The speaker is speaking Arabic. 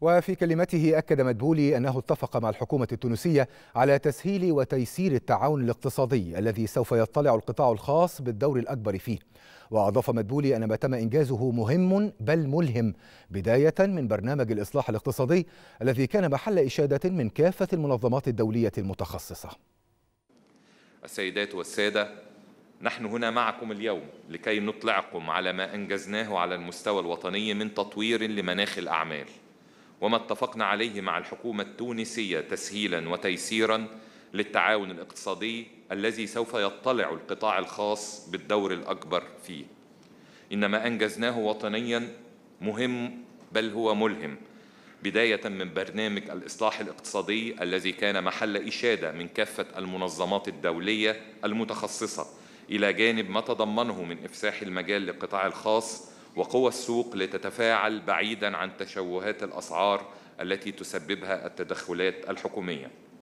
وفي كلمته أكد مدبولي أنه اتفق مع الحكومة التونسية على تسهيل وتيسير التعاون الاقتصادي الذي سوف يطلع القطاع الخاص بالدور الأكبر فيه وأضاف مدبولي أن ما تم إنجازه مهم بل ملهم بداية من برنامج الإصلاح الاقتصادي الذي كان محل إشادة من كافة المنظمات الدولية المتخصصة السيدات والسادة نحن هنا معكم اليوم لكي نطلعكم على ما أنجزناه على المستوى الوطني من تطوير لمناخ الأعمال وما اتفقنا عليه مع الحكومة التونسية تسهيلا وتيسيرا للتعاون الاقتصادي الذي سوف يطلع القطاع الخاص بالدور الأكبر فيه إن ما أنجزناه وطنيا مهم بل هو ملهم بداية من برنامج الإصلاح الاقتصادي الذي كان محل إشادة من كافة المنظمات الدولية المتخصصة إلى جانب ما تضمنه من إفساح المجال للقطاع الخاص وقوى السوق لتتفاعل بعيدا عن تشوهات الاسعار التي تسببها التدخلات الحكوميه